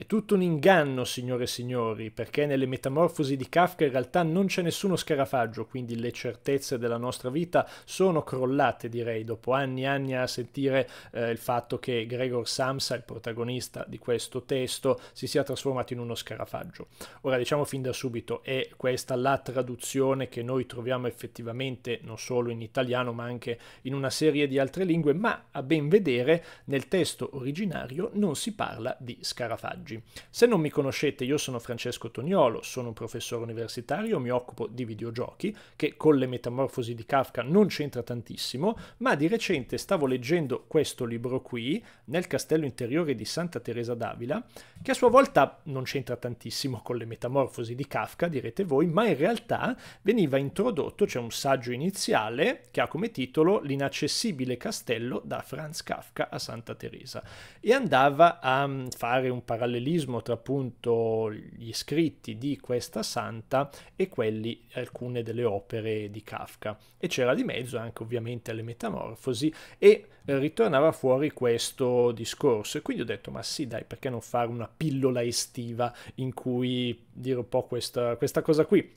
È tutto un inganno, signore e signori, perché nelle metamorfosi di Kafka in realtà non c'è nessuno scarafaggio, quindi le certezze della nostra vita sono crollate, direi, dopo anni e anni a sentire eh, il fatto che Gregor Samsa, il protagonista di questo testo, si sia trasformato in uno scarafaggio. Ora diciamo fin da subito, è questa la traduzione che noi troviamo effettivamente non solo in italiano, ma anche in una serie di altre lingue, ma a ben vedere nel testo originario non si parla di scarafaggio oggi. Se non mi conoscete, io sono Francesco Toniolo, sono un professore universitario, mi occupo di videogiochi, che con le metamorfosi di Kafka non c'entra tantissimo, ma di recente stavo leggendo questo libro qui, Nel castello interiore di Santa Teresa d'Avila, che a sua volta non c'entra tantissimo con le metamorfosi di Kafka, direte voi, ma in realtà veniva introdotto, c'è cioè un saggio iniziale che ha come titolo L'inaccessibile castello da Franz Kafka a Santa Teresa e andava a mm, fare un parallelo parallelismo tra appunto gli scritti di questa santa e quelli alcune delle opere di Kafka e c'era di mezzo anche ovviamente le metamorfosi e ritornava fuori questo discorso e quindi ho detto ma sì dai perché non fare una pillola estiva in cui dire un po' questa, questa cosa qui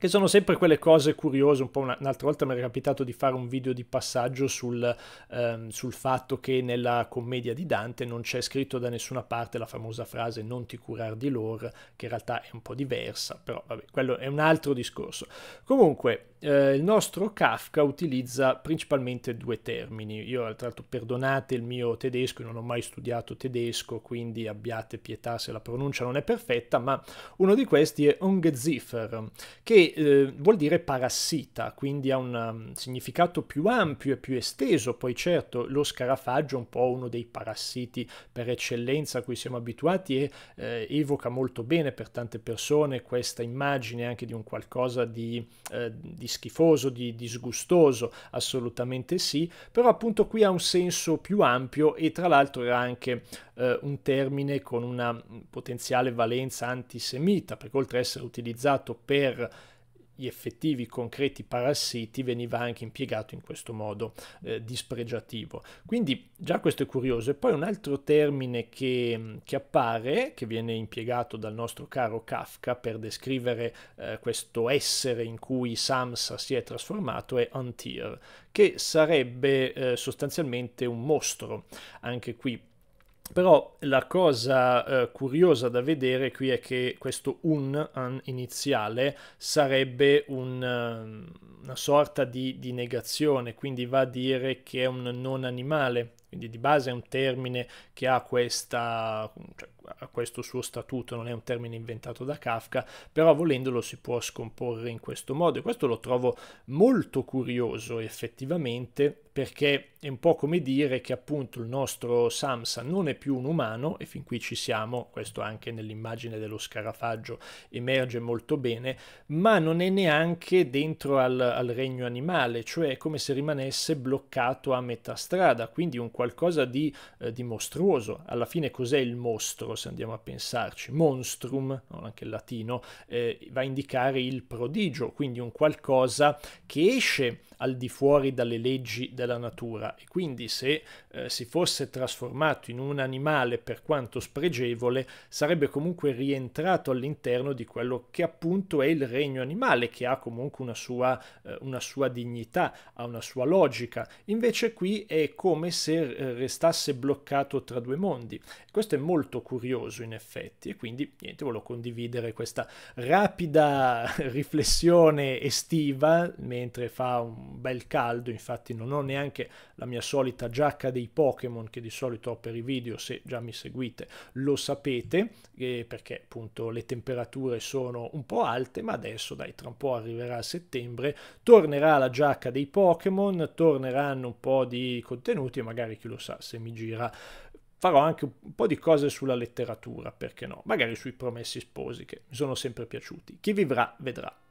che sono sempre quelle cose curiose, un po' una, un'altra volta mi era capitato di fare un video di passaggio sul, ehm, sul, fatto che nella commedia di Dante non c'è scritto da nessuna parte la famosa frase non ti curar di lor, che in realtà è un po' diversa, però vabbè, quello è un altro discorso. Comunque, eh, il nostro Kafka utilizza principalmente due termini. Io, tra l'altro, perdonate il mio tedesco, non ho mai studiato tedesco, quindi abbiate pietà se la pronuncia non è perfetta, ma uno di questi è Ungeziffer, che eh, vuol dire parassita, quindi ha un um, significato più ampio e più esteso. Poi certo lo scarafaggio è un po' uno dei parassiti per eccellenza a cui siamo abituati e eh, evoca molto bene per tante persone questa immagine anche di un qualcosa di, eh, di schifoso, di disgustoso, assolutamente sì, però appunto qui ha un senso più ampio e tra l'altro era anche eh, un termine con una potenziale valenza antisemita, perché oltre ad essere utilizzato per gli effettivi concreti parassiti veniva anche impiegato in questo modo eh, dispregiativo. Quindi già questo è curioso. E poi un altro termine che, mm, che appare, che viene impiegato dal nostro caro Kafka per descrivere eh, questo essere in cui Samsa si è trasformato, è Antir, che sarebbe eh, sostanzialmente un mostro. Anche qui però la cosa eh, curiosa da vedere qui è che questo un, un iniziale sarebbe un, ehm, una sorta di, di negazione, quindi va a dire che è un non animale, quindi di base è un termine che ha, questa, cioè, questo suo statuto, non è un termine inventato da Kafka, però volendolo si può scomporre in questo modo e questo lo trovo molto curioso effettivamente perché è un po' come dire che appunto il nostro Samsa non è più un umano e fin qui ci siamo, questo anche nell'immagine dello scarafaggio emerge molto bene, ma non è neanche dentro al, al regno animale, cioè è come se rimanesse bloccato a metà strada, quindi un qualcosa di, eh, di mostruoso. Alla fine cos'è il mostro se andiamo a pensarci? Monstrum, anche il latino, eh, va a indicare il prodigio, quindi un qualcosa che esce al di fuori dalle leggi della natura e quindi se eh, si fosse trasformato in un animale per quanto spregevole sarebbe comunque rientrato all'interno di quello che appunto è il regno animale che ha comunque una sua, eh, una sua dignità, ha una sua logica. Invece qui è come se eh, restasse bloccato tra due mondi. Questo è molto curioso in effetti e quindi niente, volevo condividere questa rapida riflessione estiva mentre fa un bel caldo, infatti non ho neanche la mia solita giacca dei Pokémon che di solito ho per i video, se già mi seguite lo sapete, eh, perché appunto le temperature sono un po' alte, ma adesso dai, tra un po' arriverà a settembre, tornerà la giacca dei Pokémon, torneranno un po' di contenuti e magari chi lo sa se mi gira farò anche un po' di cose sulla letteratura, perché no? Magari sui promessi sposi che mi sono sempre piaciuti. Chi vivrà vedrà.